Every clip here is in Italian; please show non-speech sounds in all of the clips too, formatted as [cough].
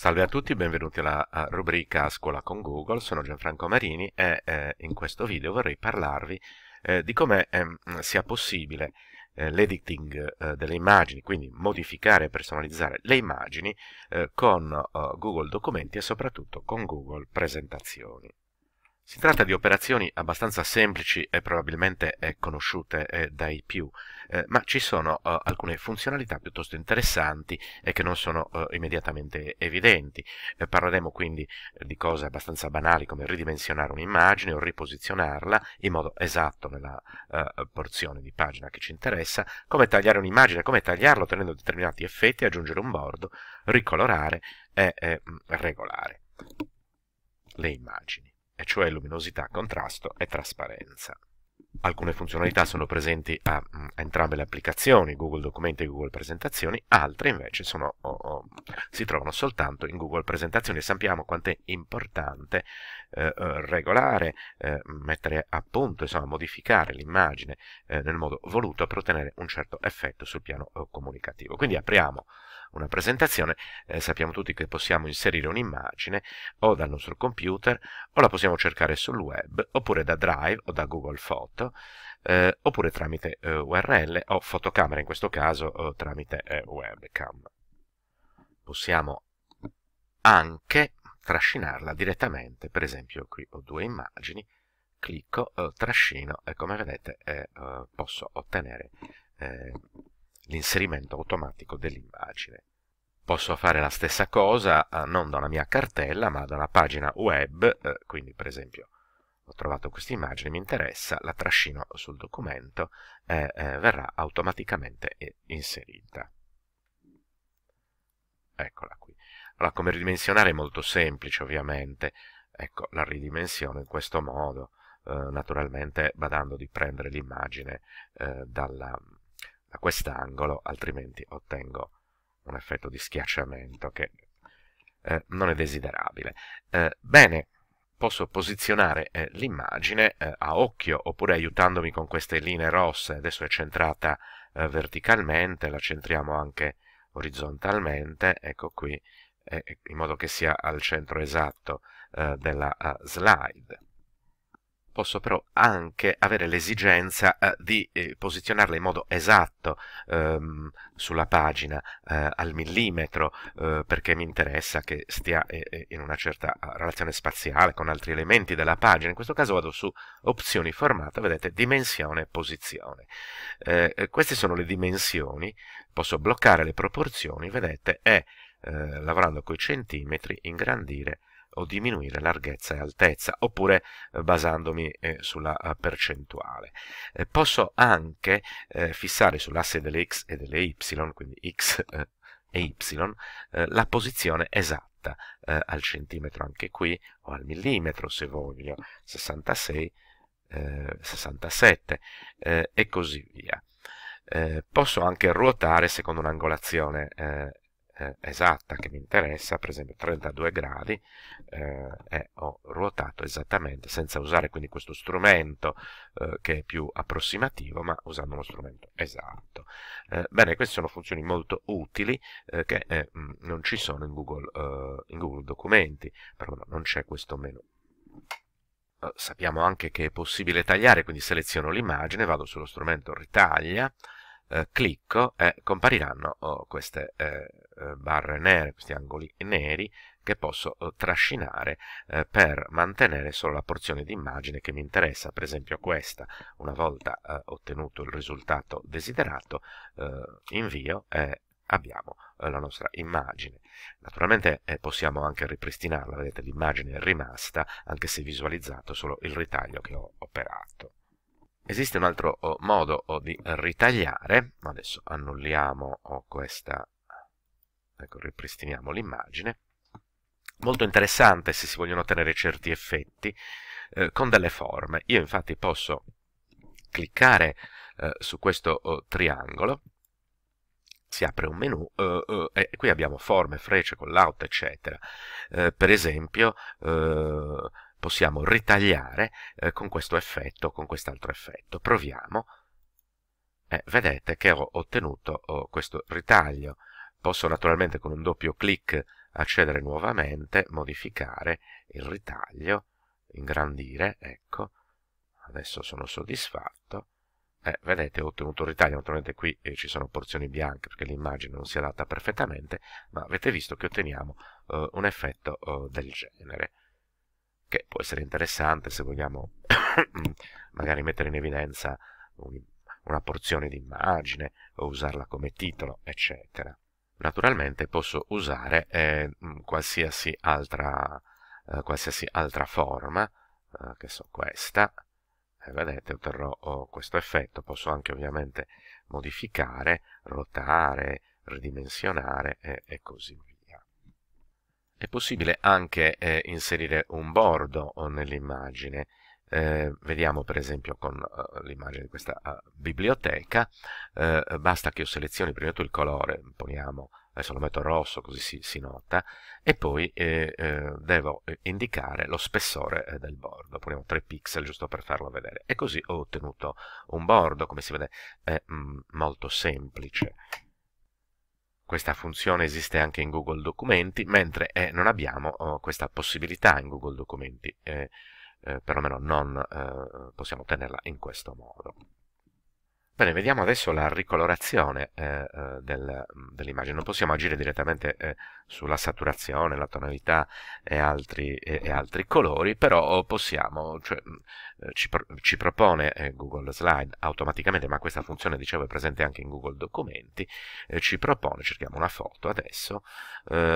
Salve a tutti, benvenuti alla rubrica Scuola con Google, sono Gianfranco Marini e eh, in questo video vorrei parlarvi eh, di come eh, sia possibile eh, l'editing eh, delle immagini, quindi modificare e personalizzare le immagini eh, con Google Documenti e soprattutto con Google Presentazioni. Si tratta di operazioni abbastanza semplici e probabilmente eh, conosciute eh, dai più, eh, ma ci sono alcune funzionalità piuttosto interessanti e che non sono immediatamente evidenti. parleremo quindi di cose abbastanza banali come ridimensionare un'immagine o riposizionarla in modo esatto nella porzione di pagina che ci interessa, come tagliare un'immagine, come tagliarlo ottenendo determinati effetti, aggiungere un bordo, ricolorare e regolare le immagini e cioè luminosità, contrasto e trasparenza. Alcune funzionalità sono presenti a, mm, a entrambe le applicazioni, Google Documenti e Google Presentazioni, altre invece sono, o, oh, o, oh, si trovano soltanto in Google Presentazioni sappiamo quanto è importante eh, eh, regolare, eh, mettere a punto, insomma, modificare l'immagine eh, nel modo voluto per ottenere un certo effetto sul piano oh, comunicativo. Quindi apriamo una presentazione, eh, sappiamo tutti che possiamo inserire un'immagine o dal nostro computer o la possiamo cercare sul web oppure da Drive o da Google Photo eh, oppure tramite eh, URL o fotocamera in questo caso o tramite eh, webcam. Possiamo anche trascinarla direttamente, per esempio qui ho due immagini, clicco, eh, trascino e come vedete eh, posso ottenere l'inserimento automatico dell'immagine. Posso fare la stessa cosa eh, non da una mia cartella ma da una pagina web, eh, quindi per esempio ho trovato questa immagine, mi interessa, la trascino sul documento e eh, verrà automaticamente inserita. Eccola qui. Allora, come ridimensionare è molto semplice ovviamente, ecco, la ridimensiono in questo modo, naturalmente badando di prendere l'immagine dalla da quest'angolo, altrimenti ottengo un effetto di schiacciamento che eh, non è desiderabile. Eh, bene, posso posizionare eh, l'immagine eh, a occhio, oppure aiutandomi con queste linee rosse, adesso è centrata eh, verticalmente, la centriamo anche orizzontalmente, ecco qui, eh, in modo che sia al centro esatto della slide posso però anche avere l'esigenza eh, di eh, posizionarla in modo esatto ehm, sulla pagina eh, al millimetro eh, perché mi interessa che stia eh, eh, in una certa relazione spaziale con altri elementi della pagina. In questo caso vado su opzioni formato, vedete dimensione e posizione. queste sono le dimensioni, posso bloccare le proporzioni, vedete, e lavorando con i centimetri ingrandire o diminuire larghezza e altezza, oppure eh, basandomi eh, sulla eh, percentuale. posso anche fissare sull'asse delle x e delle y, quindi x e y, la posizione esatta al centimetro anche qui, o al millimetro se voglio, 66, 67 e così via. Eh, posso anche ruotare secondo un'angolazione eh, eh, esatta che mi interessa, per esempio 32 gradi, eh, e ho ruotato esattamente senza usare quindi questo strumento eh, che è più approssimativo, ma usando uno strumento esatto. Eh, bene, queste sono funzioni molto utili eh, che eh, mm, non ci sono in Google, in Google Documenti, perlomeno non c'è questo menu sappiamo anche che è possibile tagliare, quindi seleziono l'immagine, vado sullo strumento ritaglia, eh, clicco e compariranno oh, queste, eh, eh, barre nere, questi angoli neri, che posso eh, trascinare eh, per mantenere solo la porzione di immagine che mi interessa, per esempio questa, una volta ottenuto il risultato desiderato, invio e abbiamo la nostra immagine. Naturalmente possiamo anche ripristinarla, vedete l'immagine è rimasta, anche se visualizzato solo il ritaglio che ho operato. Esiste un altro oh, modo oh, di ritagliare, adesso annulliamo oh, questa ecco ripristiniamo l'immagine molto interessante se si vogliono ottenere certi effetti eh, con delle forme io infatti posso cliccare eh, su questo oh, triangolo si apre un menu eh, eh e qui abbiamo forme, frecce, callout eccetera eh, per esempio eh, possiamo ritagliare con questo effetto con quest'altro effetto proviamo eh, vedete che ho ottenuto oh, questo ritaglio Posso naturalmente con un doppio clic accedere nuovamente, modificare il ritaglio, ingrandire, ecco, adesso sono soddisfatto, eh, vedete ho ottenuto un ritaglio, naturalmente qui eh, ci sono porzioni bianche perché l'immagine non si adatta perfettamente, ma avete visto che otteniamo eh, un effetto eh, del genere, che può essere interessante se vogliamo [coughs] magari mettere in evidenza un, una porzione di immagine o usarla come titolo, eccetera. Naturalmente posso usare eh, mm, qualsiasi, altra, eh, qualsiasi, altra, forma, eh, che so questa, eh, vedete otterrò oh, questo effetto, posso anche ovviamente modificare, rotare, ridimensionare e, e così via. È possibile anche eh, inserire un bordo oh, nell'immagine eh, vediamo per esempio con uh, l'immagine di questa uh, biblioteca, uh, basta che io selezioni prima di tutto il colore, poniamo, adesso lo metto rosso così si, si nota, e poi eh, eh, devo indicare lo spessore del bordo, poniamo 3 pixel giusto per farlo vedere, e così ho ottenuto un bordo, come si vede è mh, mm, molto semplice. Questa funzione esiste anche in Google Documenti, mentre non abbiamo oh, questa possibilità in Google Documenti eh, perlomeno non eh, possiamo tenerla in questo modo. Bene, vediamo adesso la ricolorazione eh, eh del, mm, dell'immagine. Non possiamo agire direttamente eh, sulla saturazione, la tonalità e altri, e, e altri colori, però possiamo, cioè, mm, eh, ci, ci, propone eh, Google Slide automaticamente, ma questa funzione dicevo è presente anche in Google Documenti, eh, ci propone, cerchiamo una foto adesso,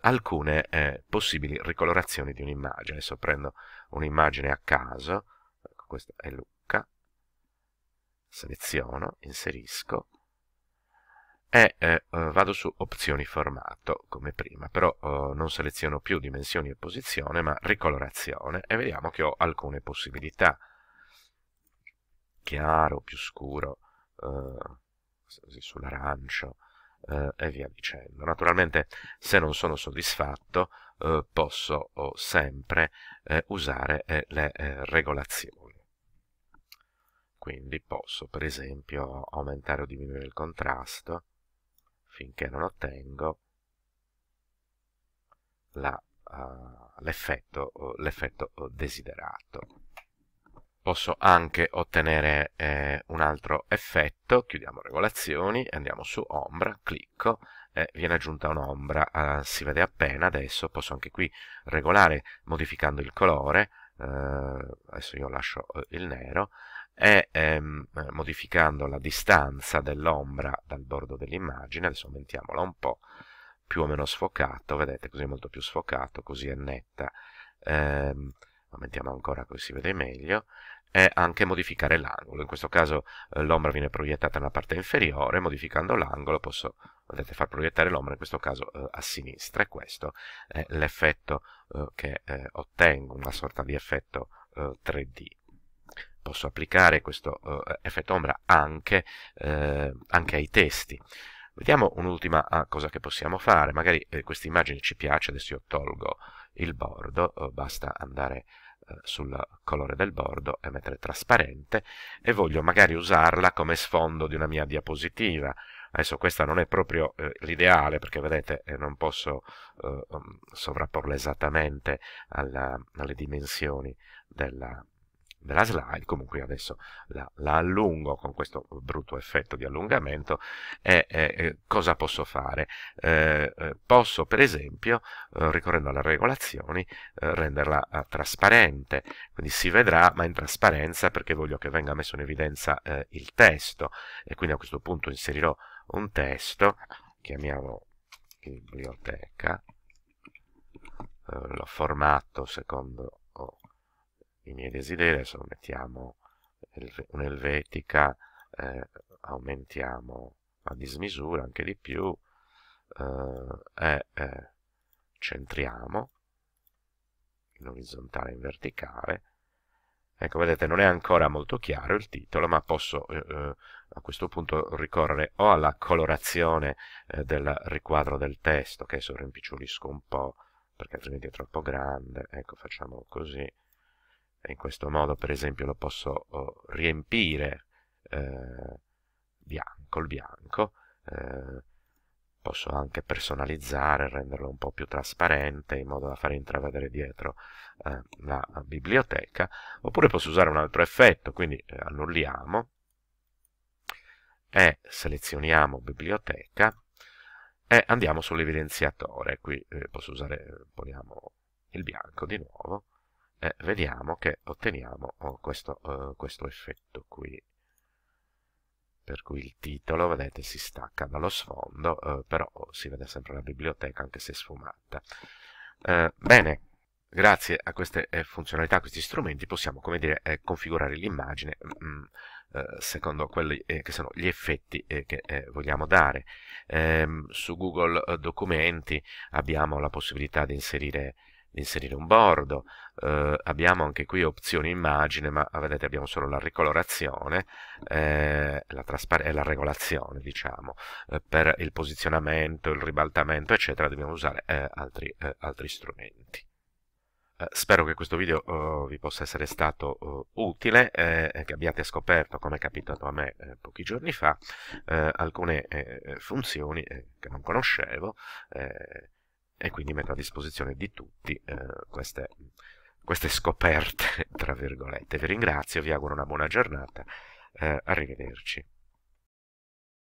alcune possibili ricolorazioni di un'immagine. Adesso prendo un'immagine a caso, ecco, questa è lui seleziono, inserisco e eh, eh, vado su opzioni formato come prima, però eh, non seleziono più dimensioni e posizione ma ricolorazione e vediamo che ho alcune possibilità chiaro, più scuro, eh, sull'arancio eh, e via dicendo. Naturalmente se non sono soddisfatto eh, posso sempre usare le regolazioni quindi posso per esempio aumentare o diminuire il contrasto finché non ottengo eh, l'effetto uh, desiderato posso anche ottenere eh, un altro effetto, chiudiamo regolazioni, andiamo su ombra, clicco, eh, viene aggiunta un'ombra, eh, si vede appena adesso, posso anche qui regolare modificando il colore, eh, adesso io lascio eh, il nero, e ehm, eh, modificando la distanza dell'ombra dal bordo dell'immagine, adesso aumentiamola un po', più o meno sfocato, vedete così è molto più sfocato, così è netta, ehm, aumentiamo ancora così si vede meglio, e anche modificare l'angolo, in questo caso eh, l'ombra viene proiettata nella parte inferiore, modificando l'angolo posso vedete, far proiettare l'ombra in questo caso eh, a sinistra e questo è l'effetto eh, che eh, ottengo, una sorta di effetto 3D. Eh, posso applicare questo uh, effetto ombra anche, eh, anche, ai testi. Vediamo un'ultima ah, cosa che possiamo fare, magari eh, questa immagine ci piace, adesso io tolgo il bordo, eh, basta andare eh, sul colore del bordo e mettere trasparente e voglio magari usarla come sfondo di una mia diapositiva. Adesso questa non è proprio eh, l'ideale perché vedete eh, non posso eh, mm, sovrapporla esattamente alla, alle dimensioni della, della slide, comunque adesso la, la, allungo con questo brutto effetto di allungamento, e, e cosa posso fare? Eh, eh posso per esempio, eh, ricorrendo alle regolazioni, eh, renderla trasparente, quindi si vedrà ma in trasparenza perché voglio che venga messo in evidenza il testo e quindi a questo punto inserirò un testo, chiamiamo biblioteca, lo formato secondo i miei desideri, adesso mettiamo un'elvetica, eh, aumentiamo a dismisura anche di più, eh, eh, centriamo in orizzontale e in verticale, Ecco, vedete, non è ancora molto chiaro il titolo, ma posso eh, eh a questo punto ricorrere o alla colorazione eh, del riquadro del testo, che adesso rimpicciolisco un po', perché altrimenti è troppo grande, ecco, facciamo così, in questo modo per esempio lo posso oh, riempire eh, bianco il bianco eh, posso anche personalizzare renderlo un po' più trasparente in modo da far intravedere dietro eh, la biblioteca oppure posso usare un altro effetto quindi eh, annulliamo e selezioniamo biblioteca e andiamo sull'evidenziatore qui eh, posso usare eh, poniamo il bianco di nuovo eh, vediamo che otteniamo oh, questo, eh, questo effetto qui per cui il titolo, vedete, si stacca dallo sfondo, eh, però si vede sempre la biblioteca anche se sfumata. Eh, bene, grazie a queste eh, funzionalità, a questi strumenti, possiamo, come dire, eh, configurare l'immagine mm, mm, eh, secondo quelli eh, che sono gli effetti che vogliamo dare. Ehm, su Google Documenti abbiamo la possibilità di inserire inserire un bordo, eh, abbiamo anche qui opzioni immagine, ma ah, vedete abbiamo solo la ricolorazione eh, la eh, la regolazione, diciamo, eh, per il posizionamento, il ribaltamento, eccetera, dobbiamo usare eh, altri, eh, altri, strumenti. Spero che questo video oh, vi possa essere stato oh, utile, e che abbiate scoperto, come è capitato a me pochi giorni fa, alcune funzioni che non conoscevo, e quindi metto a disposizione di tutti eh, queste, queste, scoperte, [laughs] tra virgolette. Vi ringrazio, vi auguro una buona giornata, eh, arrivederci.